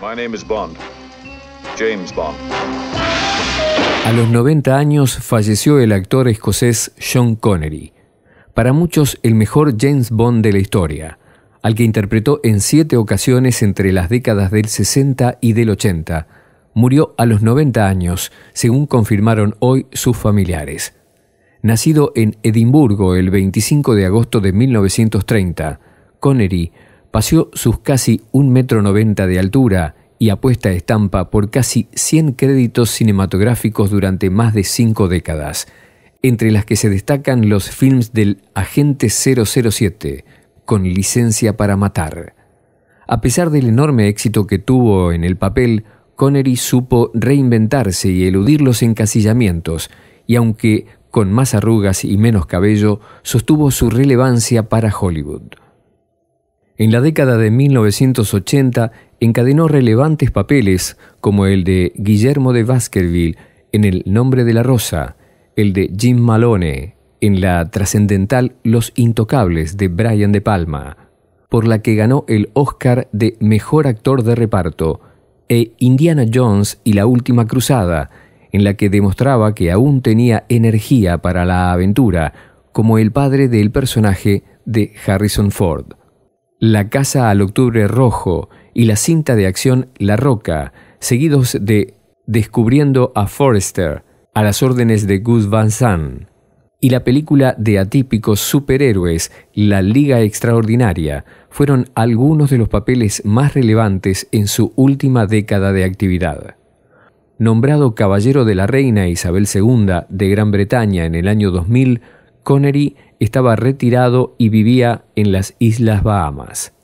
Bond. Bond. James A los 90 años falleció el actor escocés Sean Connery, para muchos el mejor James Bond de la historia, al que interpretó en siete ocasiones entre las décadas del 60 y del 80. Murió a los 90 años, según confirmaron hoy sus familiares. Nacido en Edimburgo el 25 de agosto de 1930, Connery paseó sus casi un metro noventa de altura y apuesta estampa por casi 100 créditos cinematográficos durante más de cinco décadas, entre las que se destacan los films del Agente 007, con licencia para matar. A pesar del enorme éxito que tuvo en el papel, Connery supo reinventarse y eludir los encasillamientos, y aunque con más arrugas y menos cabello, sostuvo su relevancia para Hollywood. En la década de 1980 encadenó relevantes papeles como el de Guillermo de Baskerville en El nombre de la rosa, el de Jim Malone en la trascendental Los intocables de Brian De Palma, por la que ganó el Oscar de Mejor Actor de Reparto, e Indiana Jones y la Última Cruzada, en la que demostraba que aún tenía energía para la aventura, como el padre del personaje de Harrison Ford. La Casa al Octubre Rojo y la cinta de acción La Roca, seguidos de Descubriendo a Forrester, a las órdenes de Gus Van Sant, y la película de atípicos superhéroes La Liga Extraordinaria, fueron algunos de los papeles más relevantes en su última década de actividad. Nombrado Caballero de la Reina Isabel II de Gran Bretaña en el año 2000, Connery estaba retirado y vivía en las Islas Bahamas.